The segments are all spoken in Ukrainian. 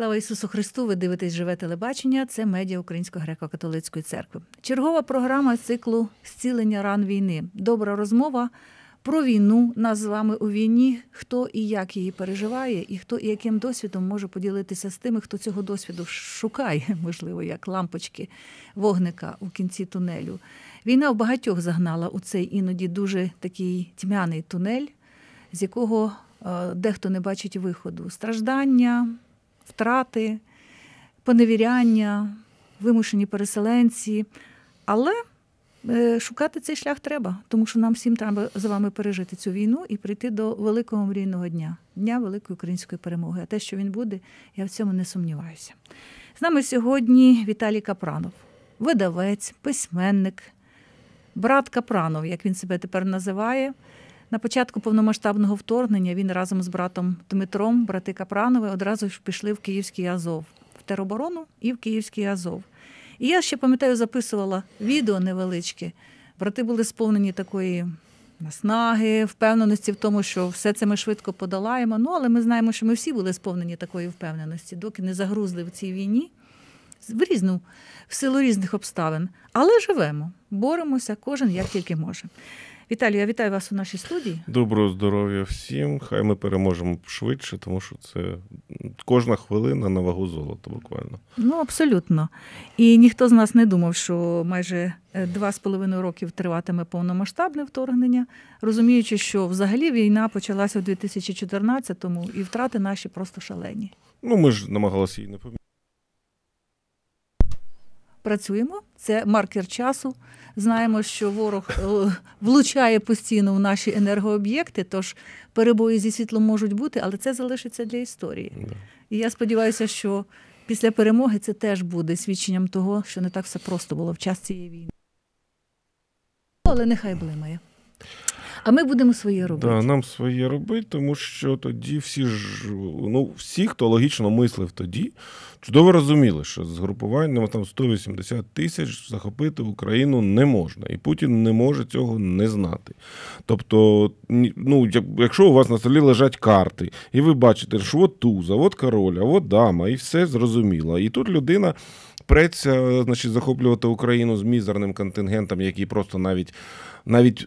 Слава Ісусу Христу! Ви дивитесь живе телебачення. Це медіа Української греко-католицької церкви. Чергова програма циклу зцілення ран війни. Добра розмова про війну. Нас з вами у війні. Хто і як її переживає, і хто і яким досвідом може поділитися з тими, хто цього досвіду шукає, можливо, як лампочки вогника у кінці тунелю. Війна в багатьох загнала у цей іноді дуже такий тьмяний тунель, з якого е, дехто не бачить виходу. Страждання втрати, поневіряння, вимушені переселенці. Але е, шукати цей шлях треба, тому що нам всім треба з вами пережити цю війну і прийти до великого мрійного дня дня великої української перемоги. А те, що він буде, я в цьому не сумніваюся. З нами сьогодні Віталій Капранов, видавець, письменник, брат Капранов, як він себе тепер називає. На початку повномасштабного вторгнення він разом з братом Дмитром, брати Капранови, одразу ж пішли в Київський Азов, в тероборону і в Київський Азов. І я ще пам'ятаю, записувала відео невеличке. Брати були сповнені такої. Наснаги, впевненості в тому, що все це ми швидко подолаємо. Ну, але ми знаємо, що ми всі були сповнені такої впевненості, доки не загрузли в цій війні в різну в силу різних обставин. Але живемо, боремося, кожен як тільки може. Віталій, я вітаю вас у нашій студії. Доброго здоров'я всім. Хай ми переможемо швидше, тому що це кожна хвилина на вагу золота, буквально. Ну абсолютно. І ніхто з нас не думав, що майже е, два з половиною років триватиме повномасштабне вторгнення, розуміючи, що взагалі війна почалася в 2014-му і втрати наші просто шалені. Ну ми ж намагалися її не помітити працюємо. Це маркер часу. Знаємо, що ворог е, влучає постійно в наші енергооб'єкти, тож перебої зі світлом можуть бути, але це залишиться для історії. І я сподіваюся, що після перемоги це теж буде свідченням того, що не так все просто було в час цієї війни. Але нехай блимає. А ми будемо своє робити. Да, Нам своє робити, тому що тоді всі ж ну всі, хто логічно мислив тоді, чудово розуміли, що з групуванням там 180 тисяч захопити Україну не можна, і Путін не може цього не знати. Тобто, ну якщо у вас на столі лежать карти, і ви бачите, що от туза, от король, а от дама, і все зрозуміло. І тут людина. Преться, значить, захоплювати Україну з мізерним контингентом, який просто навіть навіть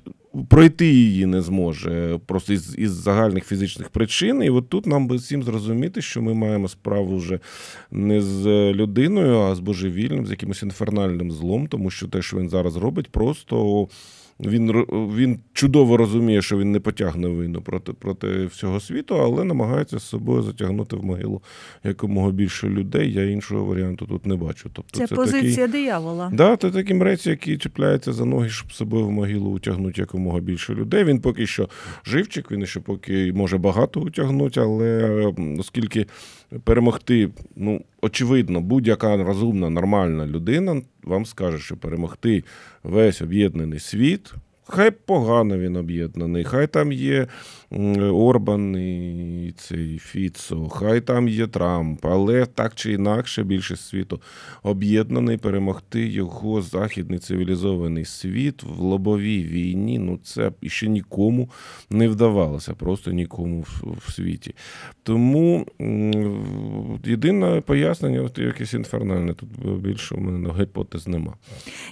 пройти її не зможе просто із із загальних фізичних причин. І от тут нам би всім зрозуміти, що ми маємо справу вже не з людиною, а з божевільним, з якимось інфернальним злом, тому що те, що він зараз робить, просто він він чудово розуміє, що він не потягне війну проти проти всього світу, але намагається з собою затягнути в могилу якомога більше людей. Я іншого варіанту тут не бачу. Тобто це, це позиція такий, диявола. Да, це такі мрець, які чіпляються за ноги, щоб собою в могилу утягнути якомога більше людей. Він поки що живчик, він ще поки може багато утягнути, але оскільки перемогти, ну, очевидно, будь-яка розумна, нормальна людина вам скаже, що перемогти весь об'єднаний світ Хай погано він об'єднаний, хай там є Орбан і цей Фіцо, хай там є Трамп, але так чи інакше більшість світу об'єднаний, перемогти його західний цивілізований світ в лобовій війні. Ну це ще нікому не вдавалося, просто нікому в світі. Тому єдине пояснення, якесь інфернальне. Тут більше у мене гіпотез нема.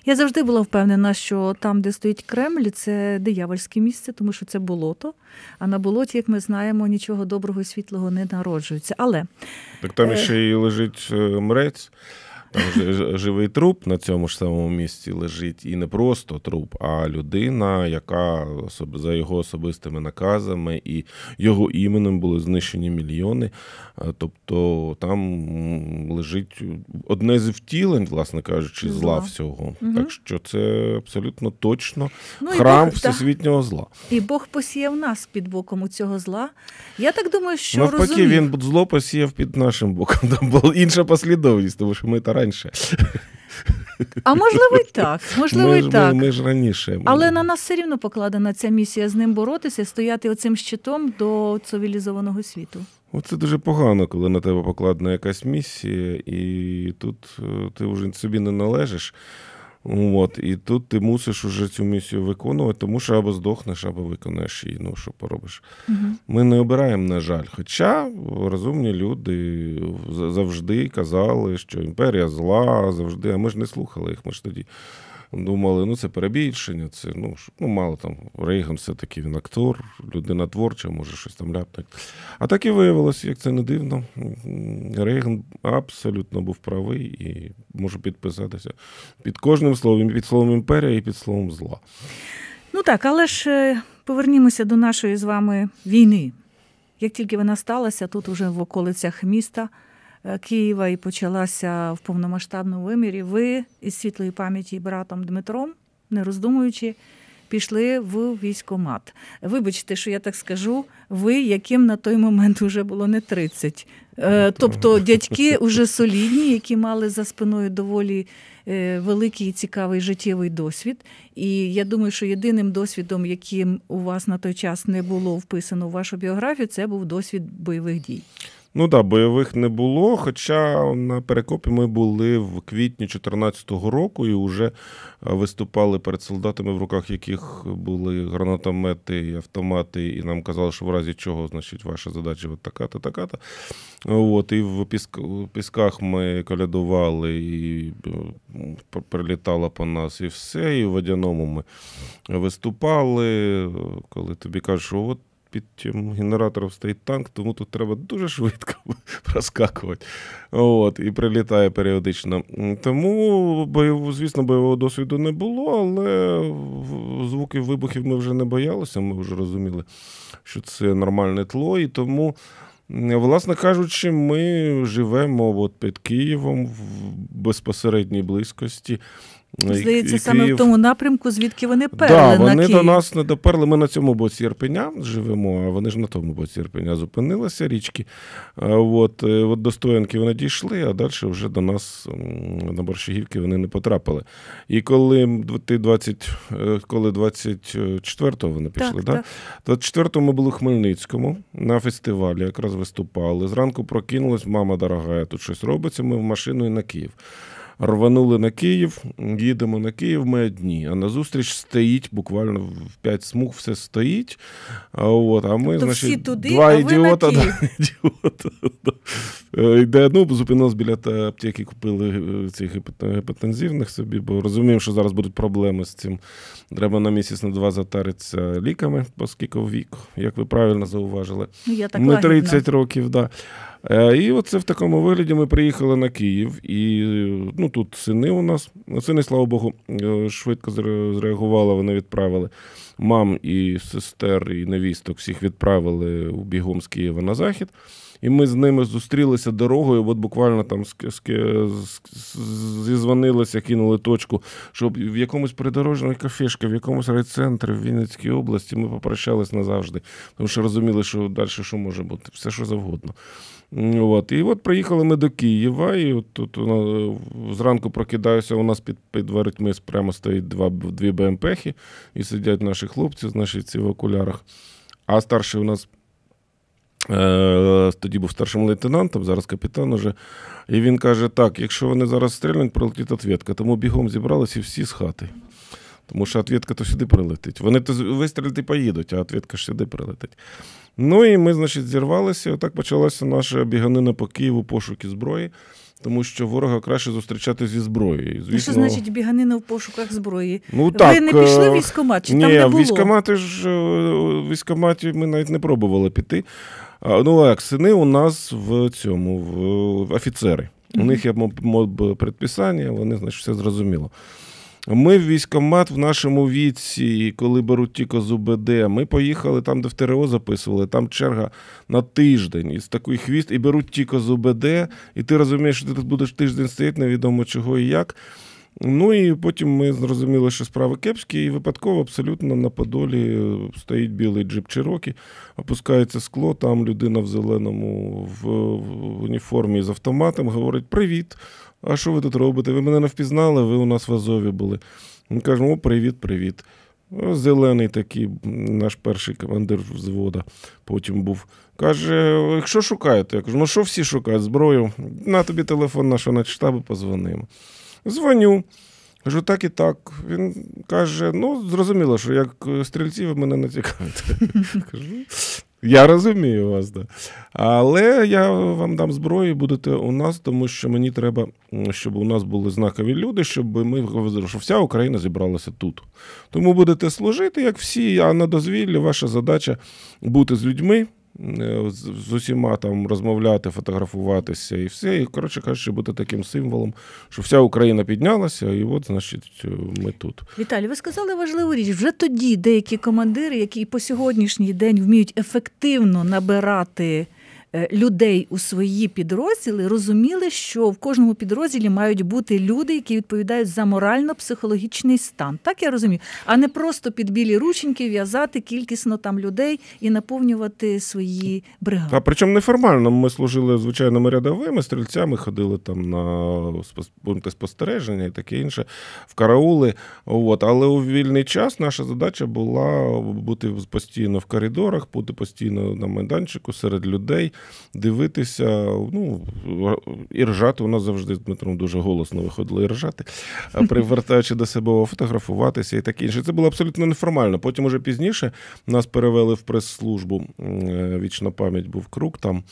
Я завжди була впевнена, що там, де стоїть Кремль землі це диявольське місце, тому що це болото. А на болоті, як ми знаємо, нічого доброго і світлого не народжується. Але так там е, ще й лежить е, мрець. Там живий труп на цьому ж самому місці лежить, і не просто труп, а людина, яка за його особистими наказами і його іменем були знищені мільйони. Тобто там лежить одне з втілень, власне кажучи, зла всього. Угу. Так що це абсолютно точно ну, храм Бог, всесвітнього зла. І Бог посіяв нас під боком у цього зла. Я так думаю, що навпаки, розумів. він зло посіяв під нашим боком. Там була інша послідовність, тому що ми тарай раніше. А можливо, і так. Можливо, ми, і так. Ми, ми ж раніше. Але на нас все рівно покладена ця місія з ним боротися, стояти оцим щитом до цивілізованого світу. Оце дуже погано, коли на тебе покладена якась місія, і тут е, ти вже собі не належиш. От, І тут ти мусиш уже цю місію виконувати, тому що або здохнеш, або виконаєш її. Ну, що поробиш. Угу. Ми не обираємо, на жаль. Хоча розумні люди завжди казали, що імперія зла, завжди, а ми ж не слухали їх. Ми ж тоді думали, ну це перебільшення, це ну ну мало там Рейган, все таки він актор, людина творча, може щось там ляпнуть. А так і виявилося, як це не дивно. Рейган абсолютно був правий і можу підписатися під кожним словом, під словом імперія і під словом зла. Ну так, але ж е, повернімося до нашої з вами війни. Як тільки вона сталася, тут уже в околицях міста. Е, Києва і почалася в повномасштабному вимірі, ви із світлої пам'яті братом Дмитром, не роздумуючи, пішли в військомат. Вибачте, що я так скажу, ви яким на той момент вже було не 30. Е, тобто дядьки вже солідні, які мали за спиною доволі е, великий і цікавий життєвий досвід. І я думаю, що єдиним досвідом, яким у вас на той час не було вписано в вашу біографію, це був досвід бойових дій. Ну так, да, бойових не було. Хоча на перекопі ми були в квітні 2014 року і вже е, виступали перед солдатами, в руках яких були гранатомети і автомати, і нам казали, що в разі чого, значить, ваша задача от така-та, така-та. От, І в пісках ми колядували, і е, прилітало по нас, і все. І в водяному ми виступали. Е, коли тобі кажуть, що от під генератором стоїть танк, тому тут треба дуже швидко проскакувати. От, І прилітає періодично. Тому, бойов, звісно, бойового досвіду не було, але звуків вибухів ми вже не боялися, ми вже розуміли, що це нормальне тло. І тому, власне кажучи, ми живемо от під Києвом в безпосередній близькості. Ну, Здається, саме в тому напрямку, звідки вони перли да, вони на Київ. до нас не доперли. Ми на цьому боці Ірпеня живемо, а вони ж на тому боці Ірпеня зупинилися річки. От, е, от до Стоянки вони дійшли, а далі вже до нас на Борщагівки вони не потрапили. І коли ти 20, е, коли 24-го вони пішли, так, да? 24-го ми були в Хмельницькому на фестивалі, якраз виступали. Зранку прокинулась, мама дорога, тут щось робиться. Ми в машину і на Київ рванули на Київ, їдемо на Київ, ми одні. А назустріч стоїть буквально в п'ять смуг, все стоїть. А от, а ми, То тобто значить, всі туди, два а ідіота, ви на Київ. Да, ідіота е, йде. Ну, зупинилось біля аптеки, купили е, цих гіпотензивних собі, бо розуміємо, що зараз будуть проблеми з цим. Треба на місяць на два затаритися ліками, оскільки в вік, як ви правильно зауважили. Ну, я так Ми лагідна. років, так. Да. Е, і оце в такому вигляді ми приїхали на Київ, і ну тут сини у нас. Сини, слава Богу, е, швидко зреагували, вони відправили мам і сестер, і невісток всіх відправили бігом з Києва на захід і ми з ними зустрілися дорогою. От буквально там зізвонилися, кинули точку, щоб в якомусь придорожній кафешці, в якомусь райцентрі в Вінницькій області ми попрощались назавжди, тому що розуміли, що далі що може бути, все що завгодно. От. І от приїхали ми до Києва, і от тут зранку прокидаюся. У нас під під воротьми прямо стоїть два дві БМПхи, і сидять наші хлопці, значить, ці в окулярах. А старший у нас Е, тоді був старшим лейтенантом, зараз капітан уже. І він каже: так, якщо вони зараз стрілять, прилетить ответка. Тому бігом зібралися всі з хати. Тому що отвітка то сюди прилетить. Вони то вистрілять і поїдуть, а отвітка ж сюди прилетить. Ну і ми, значить, зірвалися. І отак почалася наша біганина по Києву, пошуки зброї. Тому що ворога краще зустрічати зі зброєю. Ну, Звісно, що значить біганина в пошуках зброї? Ну так ви не пішли в е, військкомат? Чи ні, там не було? військкомати ж е, військкоматі ми навіть не пробували піти. Ну як сини у нас в цьому в офіцери. У них є моб е, предписання, вони значить все зрозуміло. Ми в військомат в нашому віці, коли беруть тільки з УБД, ми поїхали там, де в ТРО записували, там черга на тиждень із такий хвіст, і беруть тільки з УБД, і ти розумієш, що ти тут будеш тиждень стоїти, невідомо чого і як. Ну і потім ми зрозуміли, що справи кепські, і випадково абсолютно на подолі е, стоїть білий джип Чирокі, опускається скло. Там людина в зеленому в, в уніформі з автоматом говорить: Привіт! а що ви тут робите? Ви мене не впізнали, ви у нас в Азові були. Ми кажемо, о, привіт-привіт. Зелений такий, наш перший командир взвода, потім був. Каже: якщо шукаєте, я кажу, ну що всі шукають зброю? На тобі телефон нашого начштабу, позвонимо. Дзвоню. Кажу, так і так. Він каже: ну, зрозуміло, що як е, стрільці ви мене не цікавите. Кажу, «Ну, я розумію вас, да. але я вам дам зброю, будете у нас, тому що мені треба, щоб у нас були знакові люди, щоб ми щоб вся Україна зібралася тут. Тому будете служити, як всі, а на дозвіллі ваша задача бути з людьми. Е, з усіма там розмовляти, фотографуватися і все. І, коротше кажучи, бути таким символом, що вся Україна піднялася, і от, значить, е, ми тут. Віталій, ви сказали важливу річ. Вже тоді деякі командири, які по сьогоднішній день вміють ефективно набирати. Е, людей у свої підрозділи, розуміли, що в кожному підрозділі мають бути люди, які відповідають за морально-психологічний стан. Так я розумію, а не просто під білі рученьки в'язати кількісно там людей і наповнювати свої бригади. А причому неформально ми служили звичайними рядовими стрільцями, ходили там на пункти спостереження і таке інше в караули. От. Але у вільний час наша задача була бути постійно в коридорах, бути постійно на майданчику серед людей дивитися. Ну і ржати у нас завжди з Дмитром дуже голосно виходило і ржати, привертаючи до себе фотографуватися і таке інше. Це було абсолютно неформально. Потім уже пізніше нас перевели в прес-службу. Е, вічна пам'ять був круг там.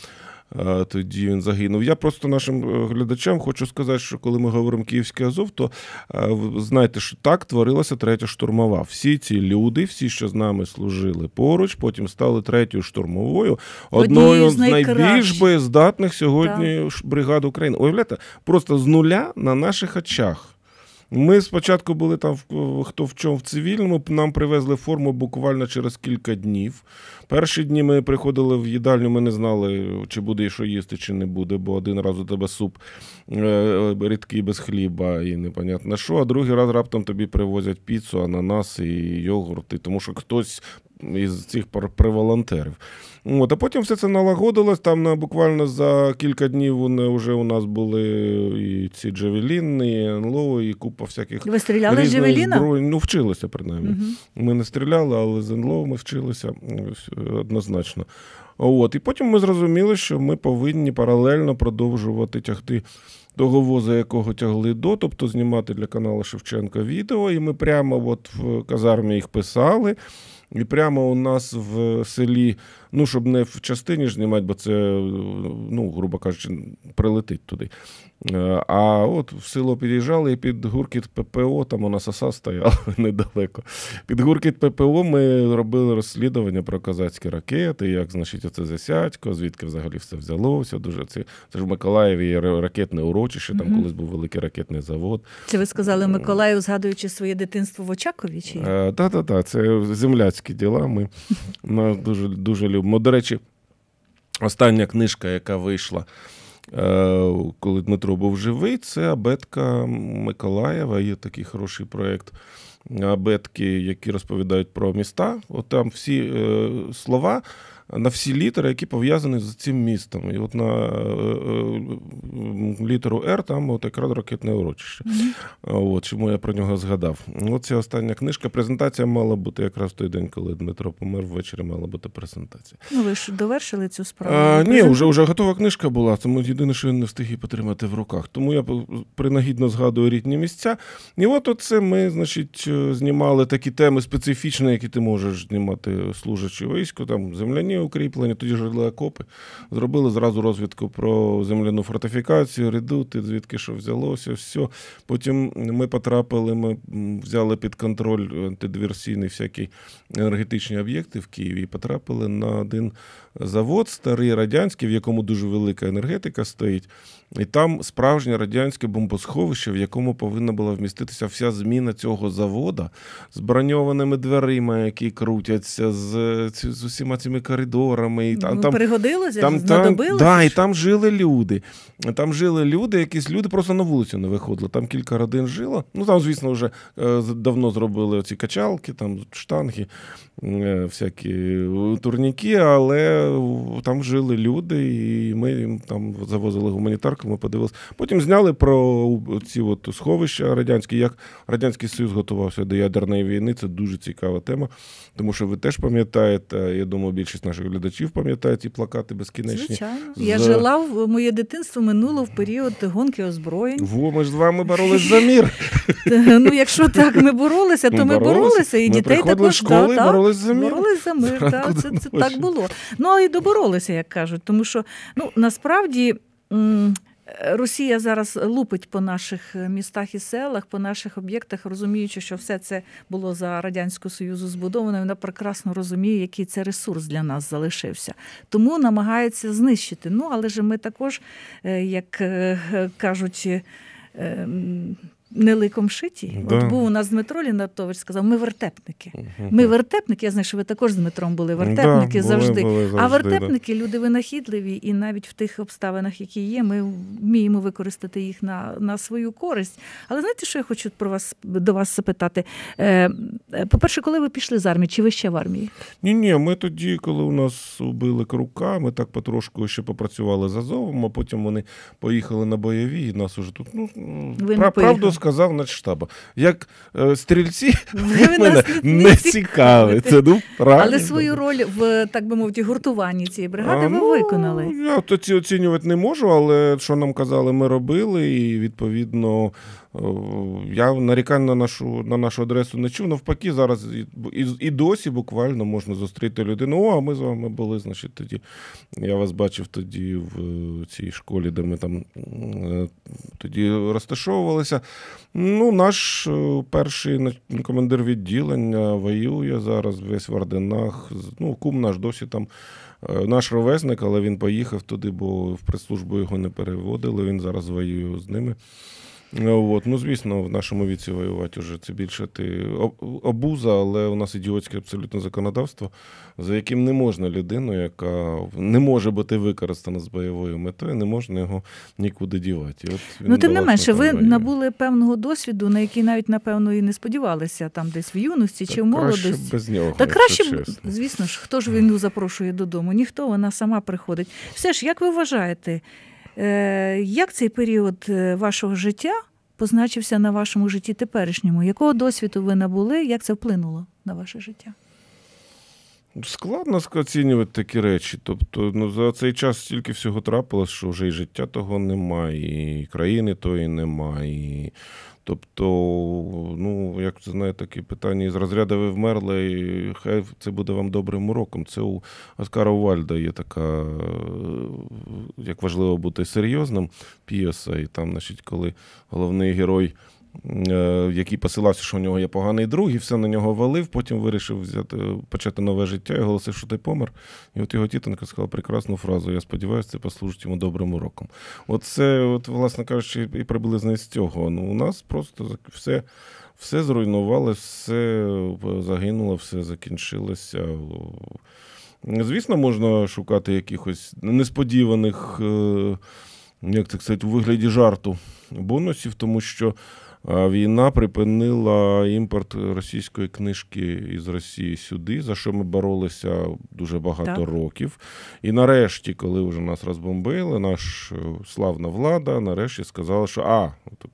Е, тоді він загинув. Я просто нашим е, глядачам хочу сказати, що коли ми говоримо Київський Азов, то е, знаєте, що так творилася третя штурмова. Всі ці люди, всі, що з нами служили поруч, потім стали третьою штурмовою, одною з найбільш боєздатних сьогодні бригад України. Уявляєте, просто з нуля на наших очах. Ми спочатку були там хто в чому в цивільному, нам привезли форму буквально через кілька днів. Перші дні ми приходили в їдальню, ми не знали, чи буде що їсти, чи не буде, бо один раз у тебе суп е, е, рідкий без хліба і непонятно що, а другий раз раптом тобі привозять піцу, ананаси і йогурти, тому що хтось із цих приволонтерів. От, А потім все це налагодилось. Там на, буквально за кілька днів вони вже у нас були і ці Джавеліни, і НЛО, і купа всяких. Ви стріляли з Джавеліна? Ну, вчилися, принаймні. Угу. Ми не стріляли, але з НЛО ми вчилися однозначно. От, І потім ми зрозуміли, що ми повинні паралельно продовжувати тягти того воза, якого тягли до, тобто знімати для каналу Шевченка відео. І ми прямо от в казармі їх писали. І прямо у нас в селі, ну щоб не в частині ж знімати, бо це, ну, грубо кажучи, прилетить туди. Е, а от в село під'їжджали і під гуркіт ППО, там у нас оса стояла недалеко. Під гуркіт ППО ми робили розслідування про козацькі ракети, як значить оце засядько, звідки взагалі все взялося. Дуже це це ж в Миколаєві є ракетне урочище, там колись був великий ракетний завод. Це ви сказали е, Миколаю, згадуючи своє дитинство в Очакові? так, е, так, так, це земля мистецькі діла. Ми нас дуже дуже любимо. До речі, остання книжка, яка вийшла, е, коли Дмитро був живий, це Абетка Миколаєва. Є такий хороший проєкт. Абетки, які розповідають про міста. От там всі е, слова. На всі літери, які пов'язані з цим містом. І от на е, літеру Р, там от якраз ракетне урочище. Mm-hmm. От, Чому я про нього згадав? Оця остання книжка. Презентація мала бути якраз в той день, коли Дмитро помер, ввечері мала бути презентація. Ну, ви ж довершили цю справу? А, Ні, вже вже готова книжка була, тому єдине, що він не встиг її потримати в руках. Тому я принагідно згадую рідні місця. І от оце ми, значить, е, знімали такі теми специфічні, які ти можеш знімати служачи війську, там земляні укріплення, тоді жили окопи. Зробили зразу розвідку про земляну фортифікацію цю редути, звідки що взялося, все. Потім ми потрапили, ми взяли під контроль е, антидиверсійні всякі енергетичні об'єкти в Києві і потрапили на один завод, старий радянський, в якому дуже велика енергетика стоїть. І там справжнє радянське бомбосховище, в якому повинна була вміститися вся зміна цього завода з броньованими дверима, які крутяться, з з усіма цими коридорами. І там, ну, там, Пригодилося, там, знадобилося. Там, да, і там жили люди. Там жили люди, якісь люди просто на вулицю не виходили. Там кілька родин жило. Ну там, звісно, вже е, давно зробили оці качалки, там штанги, е, всякі е, турніки, але там жили люди, і ми їм там завозили гуманітар плакали, подивилися. Потім зняли про ці от сховища радянські, як радянський союз готувався до ядерної війни. Це дуже цікава тема, тому що ви теж пам'ятаєте. Я думаю, більшість наших глядачів пам'ятає ці плакати безкінечні. Звичайно, за... я жила в моє дитинство минуло в період гонки озброєнь. Во ми ж з вами боролись за мір. Ну, якщо так ми боролися, то ми боролися і дітей також Боролися за мир. Боролись за мир. Це це так було. Ну а і доборолися, як кажуть, тому що ну насправді. Росія зараз лупить по наших е, містах і селах, по наших об'єктах, розуміючи, що все це було за радянського союзу збудовано. Вона прекрасно розуміє, який це ресурс для нас залишився. Тому намагається знищити. Ну але ж ми також, е, як е, кажучи не ликом шиті. Да. От був у нас Дмитро Лінартович, сказав: ми вертепники. Ми вертепники. Я знаю, що ви також з Дмитром були вертепники да, завжди. Були, завжди. А вертепники да. люди винахідливі, і навіть в тих обставинах, які є, ми вміємо використати їх на на свою користь. Але знаєте, що я хочу про вас до вас запитати? Е, е, по-перше, коли ви пішли з армії, чи ви ще в армії? Ні, ні, ми тоді, коли у нас убили крука, ми так потрошку ще попрацювали з Азовом, а потім вони поїхали на бойові. і Нас уже тут ну ви правду сказав Нацштаба. Як е, стрільці ви мене не цікаві. ну, Але свою роль в так би мовити гуртуванні цієї бригади а, ви ну, виконали. Я тоді оцінювати не можу, але що нам казали, ми робили, і відповідно Е, я нарікань на нашу на нашу адресу не чув. Навпаки, зараз і, і досі буквально можна зустріти людину. О, а ми з вами були, значить, тоді. Я вас бачив тоді в е, цій школі, де ми там е, тоді розташовувалися. Ну, наш перший командир відділення воює зараз весь в Орденах. Ну, кум наш досі там. Наш ровесник, але він поїхав туди, бо в прес-службу його не переводили. Він зараз воює з ними. Ну, от. Ну, звісно, в нашому віці воювати вже це більше ти обуза, але у нас ідіотське абсолютно законодавство, за яким не можна людину, яка не може бути використана з бойовою метою, не можна його нікуди дівати. от Ну, тим не менше, ви воює. набули певного досвіду, на який навіть напевно і не сподівалися там, десь в юності так, чи в молодості. Краще без нього, Та краще чесно. звісно ж, хто ж війну запрошує додому? Ніхто вона сама приходить. Все ж як ви вважаєте? Е, як цей період е, вашого життя позначився на вашому житті теперішньому? Якого досвіду ви набули? Як це вплинуло на ваше життя? Складно оцінювати такі речі. Тобто, ну, за цей час стільки всього трапилось, що вже і життя того немає, і країни тої немає, і Тобто, ну, як знає такі питання із розряду ви вмерли, і хай це буде вам добрим уроком. Це у Оскара Увальда є така, е, як важливо бути серйозним п'єса. І там, значить, коли головний герой. Е, який посилався, що у нього є поганий друг, і все на нього валив. Потім вирішив взяти, почати нове життя і оголосив, що ти помер. І от його тітонька сказала прекрасну фразу. Я сподіваюся, це послужить йому добрим уроком. Оце, от, власне кажучи, і приблизно з цього. Ну, У нас просто все все зруйнували, все е, загинуло, все закінчилося. Звісно, можна шукати якихось несподіваних, е, як це сказати, у вигляді жарту бонусів, тому що. Війна припинила імпорт російської книжки із Росії сюди, за що ми боролися дуже багато так. років. І нарешті, коли вже нас розбомбили, наш е, славна влада нарешті сказала, що а,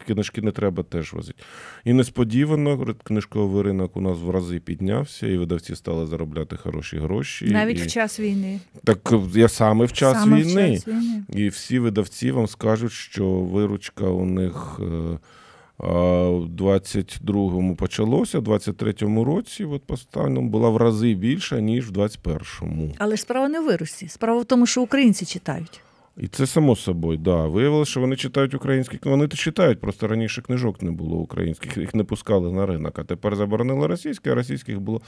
книжки не треба теж возити. І несподівано книжковий ринок у нас в рази піднявся, і видавці стали заробляти хороші гроші. Навіть і... в час війни. Так е, я саме в час, саме війни. в час війни. І всі видавці вам скажуть, що виручка у них. Е, в 22-му почалося, в 23-му році от постаном була в рази більша, ніж в 21-му. Але ж справа не в вирусі. Справа в тому, що українці читають. І це само собою, да. Виявилося, що вони читають українські Вони то читають, просто раніше книжок не було українських, їх не пускали на ринок. А тепер заборонили російські, а російських було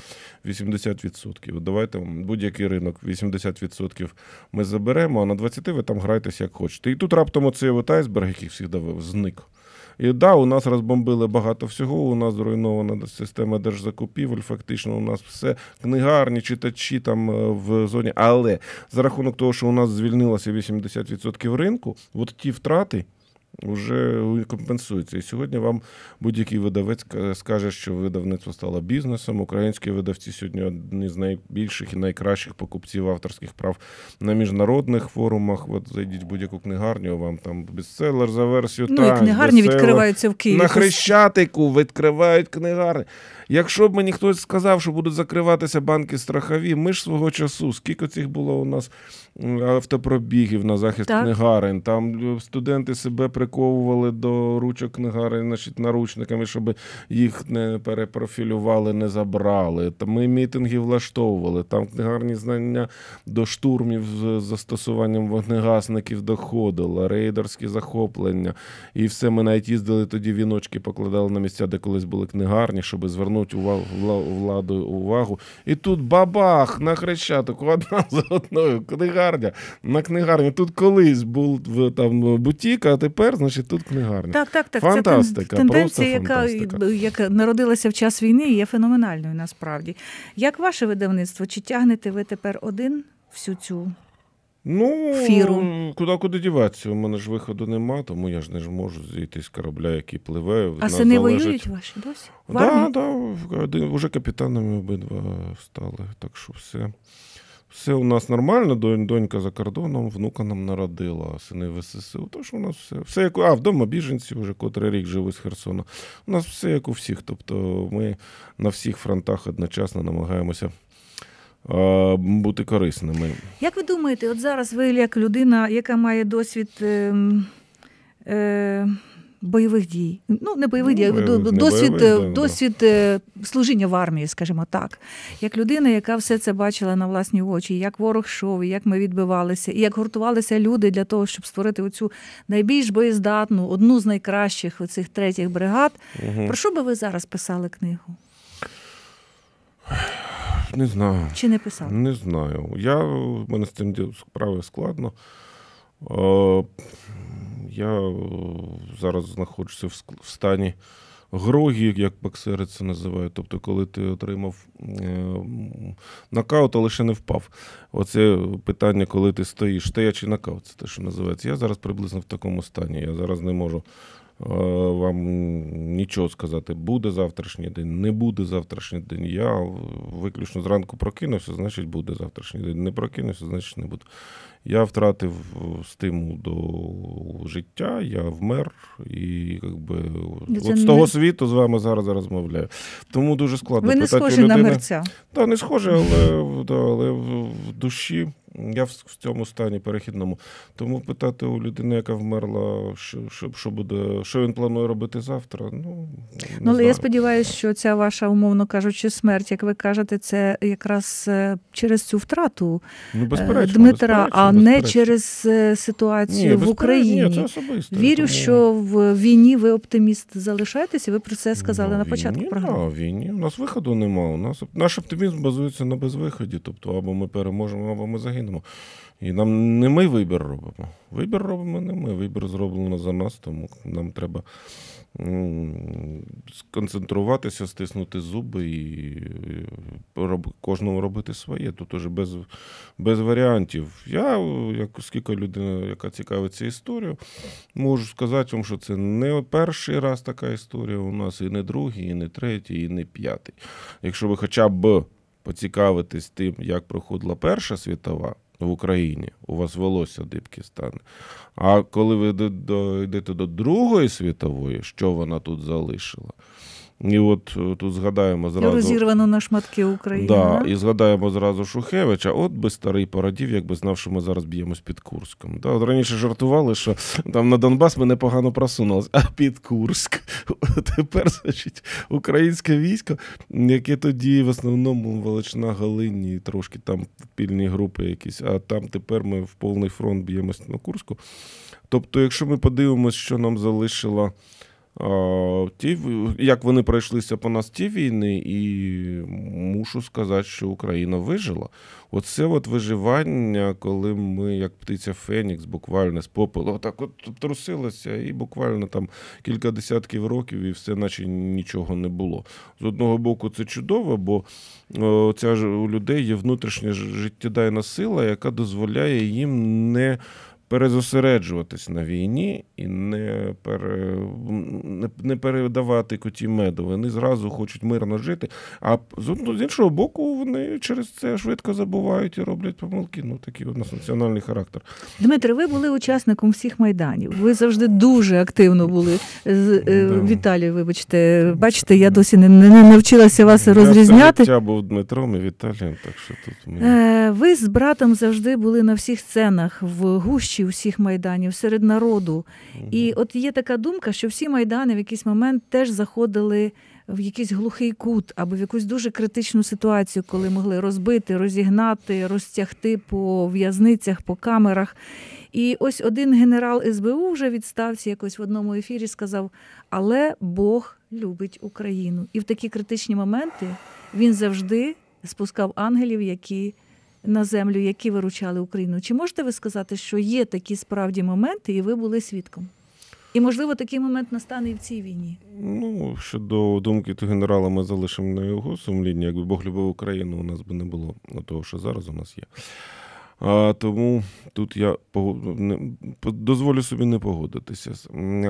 80%. Давайте будь-який ринок, 80% ми заберемо, а на 20% ви там грайтеся як хочете. І тут раптом оцей айсберг, який всіх давив, зник. І да, у нас розбомбили багато всього. У нас зруйнована система держзакупівель. Фактично, у нас все книгарні, читачі там е, в зоні. Але за рахунок того, що у нас звільнилося 80% ринку, от ті втрати, вже компенсується. І сьогодні вам будь-який видавець скаже, що видавництво стало бізнесом. Українські видавці сьогодні одні з найбільших і найкращих покупців авторських прав на міжнародних форумах. От зайдіть в будь-яку книгарню, вам там бестселер за версію. Ну, і книгарні відкриваються в Києві. На Хрещатику відкривають книгарні. Якщо б мені хтось сказав, що будуть закриватися банки страхові, ми ж свого часу, скільки цих було у нас автопробігів на захист так. книгарень, там е, студенти себе приковували до ручок книгари значить, наручниками, щоб їх не перепрофілювали, не забрали. Та ми мітинги влаштовували. Там книгарні знання до штурмів з застосуванням вогнегасників доходило, рейдерські захоплення. І все ми навіть їздили тоді віночки, покладали на місця, де колись були книгарні, щоб звернути увагу владу увагу. І тут бабах на хрещатику одна за одною книгарня на книгарні. Тут колись був там бутік, а тепер тепер, значить тут книгарня. Так, так, так. Фантастика, Це тенденція, яка яка народилася в час війни, і є феноменальною насправді. Як ваше видавництво? Чи тягнете ви тепер один всю цю? Ну, Фіру. куди куди діватися? У мене ж виходу нема, тому я ж не ж можу зійти з корабля, який пливе. А сини залежить... воюють ваші досі? Так, да, да, вже капітанами обидва стали, так що все. Все у нас нормально, донька за кордоном, внука нам народила, сини в ССУ. Тож у нас все. все як, А, вдома біженці, вже котрий рік живу з Херсона. У нас все як у всіх. Тобто ми на всіх фронтах одночасно намагаємося. Бути корисними. Як ви думаєте, от зараз ви, як людина, яка має досвід ем, е, е, бойових дій. Ну, не бойових ну, дій, а досвід бойових, е, досвід да. Е, служіння в армії, скажімо так, як людина, яка все це бачила на власні очі, як ворог йшов, як ми відбивалися, і як гуртувалися люди для того, щоб створити оцю найбільш боєздатну, одну з найкращих оцих третіх бригад. Угу. Про що би ви зараз писали книгу? Не знаю. Чи не писав? Не знаю. Я в мене з цим справи складно. Е, я е, зараз знаходжуся в стані грогі, як боксери це називають. Тобто, коли ти отримав е, нокаут, а лише не впав. Оце питання, коли ти стоїш, стоячий нокаут, це те, що називається. Я зараз приблизно в такому стані. Я зараз не можу. Е, вам нічого сказати, буде завтрашній день, не буде завтрашній день. Я виключно зранку прокинувся, значить буде завтрашній день. Не прокинувся, значить не буде. Я втратив е, стимул до життя, я вмер і якби Це от з того не... світу з вами зараз розмовляю. Тому дуже складно. Ви не питати схожі людини. на мерця. Та не схоже, але да, але в душі я в, в цьому стані перехідному. Тому питати у людини, яка вмерла, що що, що буде, що він планує робити завтра. Ну не ну але я сподіваюся, що ця ваша, умовно кажучи, смерть, як ви кажете, це якраз е, через цю втрату ну, е, безперечно, Дмитра. Безперечно не через е, ситуацію Ні, в Україні. Ні, це особисто. Вірю, тому... що в війні ви оптиміст залишаєтеся. Ви про це сказали ну, на початку війні, програми. Да, війні. У нас виходу немає. У нас наш оптимізм базується на безвиході, тобто або ми переможемо, або ми загинемо. І нам не ми вибір робимо. Вибір робимо не ми. Вибір зроблено за нас, тому нам треба сконцентруватися, стиснути зуби і е, кожному робити своє. Тут уже без без варіантів. Я, як скільки людина, яка цікавиться історією, можу сказати вам, що це не перший раз така історія у нас, і не другий, і не третій, і не п'ятий. Якщо ви хоча б поцікавитись тим, як проходила Перша світова в Україні. У вас волосся дибки стане. А коли ви йдете до Другої світової, що вона тут залишила? І от е, тут згадаємо зразу розірвано на шматки України. Да, І згадаємо зразу Шухевича. От би старий порадів, якби знав, що ми зараз б'ємось під Курском. Да, от Раніше жартували, що там на Донбас ми непогано просунулися, а під Курск. Тепер значить, українське військо, яке тоді в основному величина Галині, трошки там пільні групи якісь, а там тепер ми в повний фронт б'ємось на Курську. Тобто, якщо ми подивимося, що нам залишило. Ті, як вони пройшлися по нас ті війни, і мушу сказати, що Україна вижила. Оце от виживання, коли ми, як птиця Фенікс, буквально з попелу, так от трусилася, і буквально там кілька десятків років, і все, наче нічого не було. З одного боку, це чудово, бо ця ж у людей є внутрішня життєдайна сила, яка дозволяє їм не перезосереджуватись на війні і не пере, не, передавати коті меду. Вони зразу хочуть мирно жити. А з іншого боку, вони через це швидко забувають і роблять помилки. Ну такий у нас національний характер. Дмитре, ви були учасником всіх майданів. Ви завжди дуже активно були з е, да. Віталій. Вибачте, бачите, я досі не не навчилася вас я розрізняти. Я був Дмитром і Віталієм. Так що тут мені... ви з братом завжди були на всіх сценах в гущі діячі усіх майданів, серед народу. І от є така думка, що всі майдани в якийсь момент теж заходили в якийсь глухий кут або в якусь дуже критичну ситуацію, коли могли розбити, розігнати, розтягти по в'язницях, по камерах. І ось один генерал СБУ вже відставці якось в одному ефірі сказав: але Бог любить Україну. І в такі критичні моменти він завжди спускав ангелів, які на землю, які виручали Україну. Чи можете ви сказати, що є такі справді моменти, і ви були свідком? І, можливо, такий момент настане і в цій війні. Ну, щодо думки то генерала, ми залишимо на його сумління. Якби Бог любив Україну, у нас би не було того, що зараз у нас є. А, Тому тут я дозволю собі не погодитися.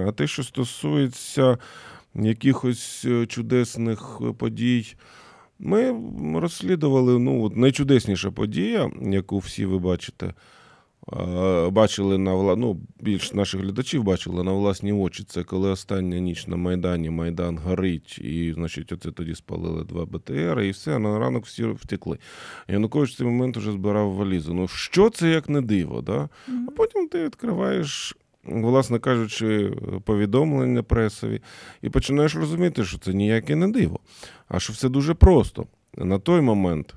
А те, що стосується якихось е, чудесних е, подій. Ми розслідували ну, от найчудесніша подія, яку всі ви бачите, бачили на вла... ну, більш наших глядачів бачили на власні очі. Це коли остання ніч на Майдані, Майдан горить, і, значить, оце тоді спалили два БТР, і все, на ранок всі втекли. Янукович в цей момент вже збирав валізу. Ну що це як не диво? да? А потім ти відкриваєш власне кажучи, повідомлення пресові, і починаєш розуміти, що це ніяке не диво, а що все дуже просто. На той момент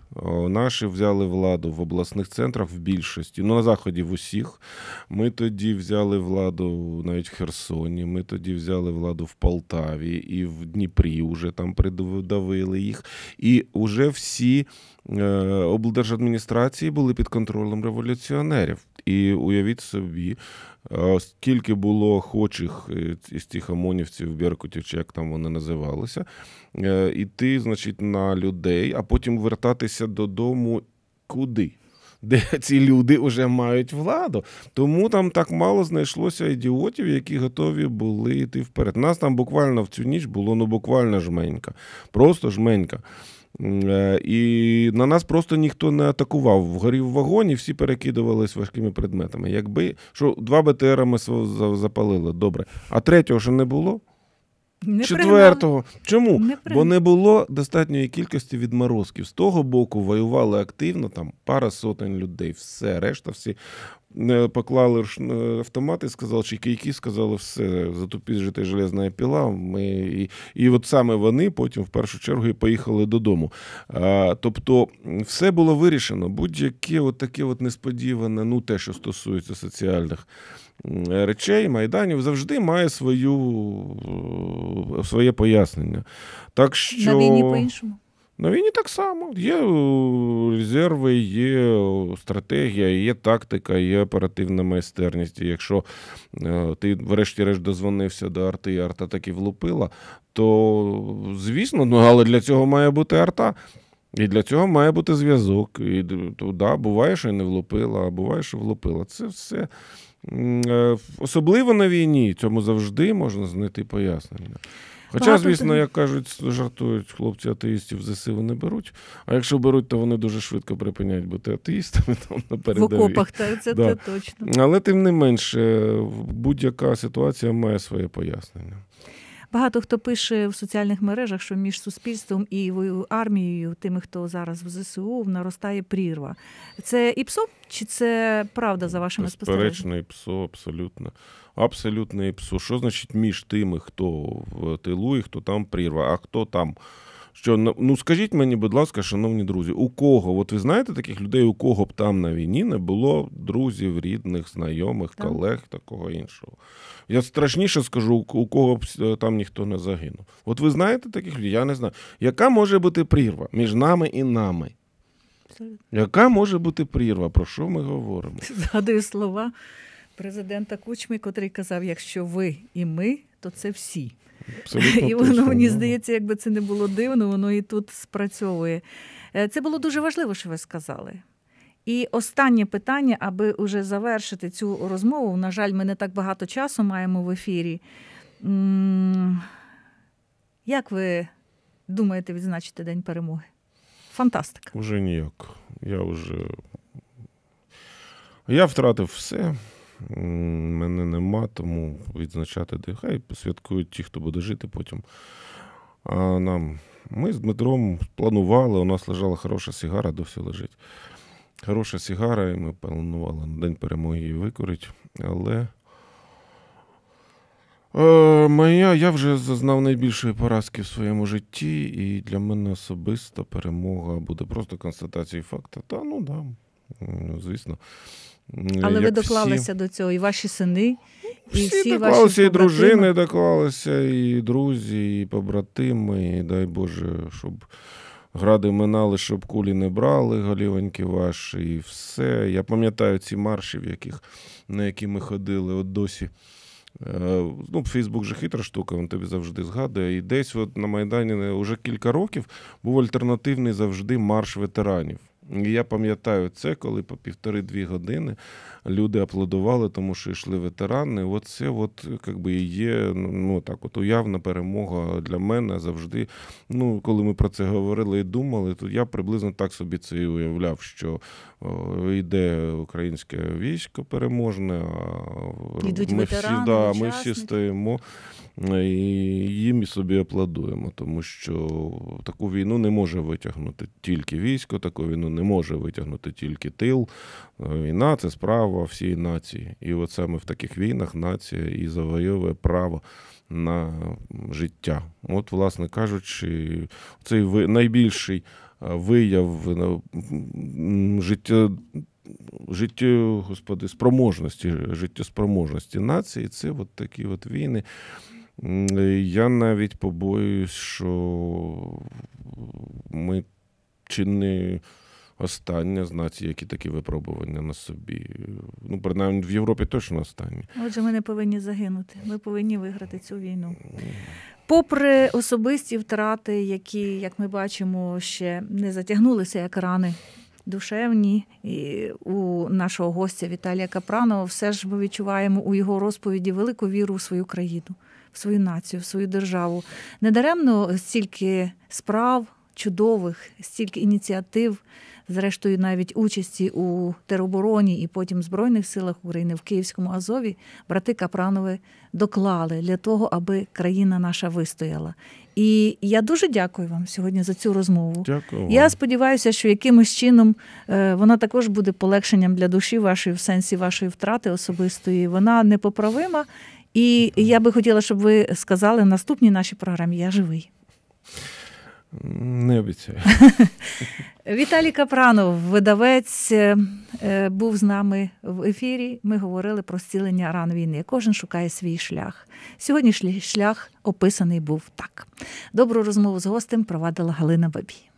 наші взяли владу в обласних центрах в більшості, ну на заході в усіх. Ми тоді взяли владу навіть в Херсоні. Ми тоді взяли владу в Полтаві і в Дніпрі. вже там придавили їх. І вже всі е, облдержадміністрації були під контролем революціонерів. І уявіть собі, Скільки було охочих е, із тих ОМОНівців, беркутів, чи як там вони називалися, е, іти, значить, на людей, а потім вертатися додому куди? Де ці люди вже мають владу, тому там так мало знайшлося ідіотів, які готові були йти вперед. Нас там буквально в цю ніч було ну буквально жменька, просто жменька. Е, і на нас просто ніхто не атакував. Вгорів вагон і всі перекидувались важкими предметами. Якби що два БТР ми запалили, добре. А третього ж не було. Не Четвертого. Пригнали. Чому? Не Бо не було достатньої кількості відморозків. З того боку воювали активно, там пара сотень людей, все, решта всі е, поклали е, автомати, сказали, чи кійки сказали, все, затупіть железна піла. Ми... І і от саме вони потім в першу чергу і поїхали додому. А, Тобто все було вирішено. Будь-яке от таке от несподіване, ну те, що стосується соціальних речей, майданів завжди має свою, е, своє пояснення. Так що... На війні по-іншому. На війні так само. Є е, резерви, є е, стратегія, є тактика, є оперативна майстерність. І якщо ти, врешті-решт, дозвонився до арти, і арта таки влупила, то звісно, ну але для цього має бути арта. І для цього має бути зв'язок. І да, буває, що і не влупила, а буває, що влупила. Це все Е, особливо на війні цьому завжди можна знайти пояснення. Хоча, Багато звісно, як кажуть, жартують хлопці атеїстів за ЗСУ не беруть. А якщо беруть, то вони дуже швидко припиняють бути атеїстами. Там на передовій. в окопах, та це да. точно. Але тим не менше, будь-яка ситуація має своє пояснення. Багато хто пише в соціальних мережах, що між суспільством і армією, тими, хто зараз в ЗСУ, наростає прірва. Це і ПСО? чи це правда за вашими спостереженнями? Безперечно, ІПСО, абсолютно. Абсолютно ПСО. Що значить між тими, хто в тилу і хто там прірва, а хто там? що ну, ну скажіть мені, будь ласка, шановні друзі, у кого? От ви знаєте таких людей, у кого б там на війні не було друзів, рідних, знайомих, колег такого іншого? Я страшніше скажу, у кого б е, там ніхто не загинув. От ви знаєте таких людей? Я не знаю. Яка може бути прірва між нами і нами? Яка може бути прірва? Про що ми говоримо? Згадую слова президента Кучми, котрий казав: якщо ви і ми, то це всі. Абсолютно і воно точно, мені да. здається, якби це не було дивно, воно і тут спрацьовує. Е, це було дуже важливо, що ви сказали. І останнє питання, аби уже завершити цю розмову. На жаль, ми не так багато часу маємо в ефірі. Як ви думаєте відзначити День перемоги? Фантастика. Уже ніяк. Я вже я втратив все мене нема, тому відзначати де хай святкують ті, хто буде жити потім. А нам ми з Дмитром планували, у нас лежала хороша сігара, досі лежить. Хороша сігара, і ми планували на день перемоги її викорити, але. Е, моя, Я вже зазнав найбільшої поразки в своєму житті, і для мене особиста перемога буде просто констатацією факту. Та ну да, звісно. Ну, Але ви доклалися всі. до цього, і ваші сини, і всі, всі доклалися, ваші і дружини доклалися, і друзі, і побратими. і Дай Боже, щоб гради минали, щоб кулі не брали, голівоньки ваші, і все. Я пам'ятаю ці марші, в яких, на які ми ходили от досі. Е, ну, Фейсбук же хитра штука, він тобі завжди згадує. І десь от на Майдані вже е, кілька років був альтернативний завжди марш ветеранів я пам'ятаю це, коли по півтори-дві години люди аплодували, тому що йшли ветерани. Оце от якби і є ну, ну так, от уявна перемога для мене завжди. Ну, коли ми про це говорили і думали, то я приблизно так собі це і уявляв, що о, йде українське військо переможне, а Йдуть ми ветерани, всі да, ми всі стоїмо. Е, і їм і собі аплодуємо, тому що таку війну не може витягнути тільки військо, таку війну не не може витягнути тільки тил. Війна е, це справа всієї нації. І от саме в таких війнах нація і завойовує право на життя. От, власне кажучи, цей найбільший е, вияв е, життя. Життю, господи, спроможності, життєспроможності нації це от такі от війни. Я навіть побоююсь, що ми чи не останнє з націй, які такі випробування на собі. Ну, принаймні в Європі точно останні. Отже, ми не повинні загинути. Ми повинні виграти цю війну. Попри особисті втрати, які, як ми бачимо, ще не затягнулися як рани. Душевні і у нашого гостя Віталія Капранова все ж ми відчуваємо у його розповіді велику віру в свою країну, в свою націю, в свою державу. Недаремно стільки справ чудових, стільки ініціатив зрештою, навіть участі у теробороні і потім Збройних силах України в Київському Азові брати Капранове доклали для того, аби країна наша вистояла. І я дуже дякую вам сьогодні за цю розмову. Дякую. Я сподіваюся, що якимось чином е, вона також буде полегшенням для душі вашої в сенсі вашої втрати особистої. Вона непоправима. І я би хотіла, щоб ви сказали в наступній нашій програмі Я живий. Не обіцяю. Віталій Капранов, видавець, е, е, був з нами в ефірі. Ми говорили про зцілення ран війни. Кожен шукає свій шлях. Сьогоднішній шлях описаний був так. Добру розмову з гостем провадила Галина Бабій.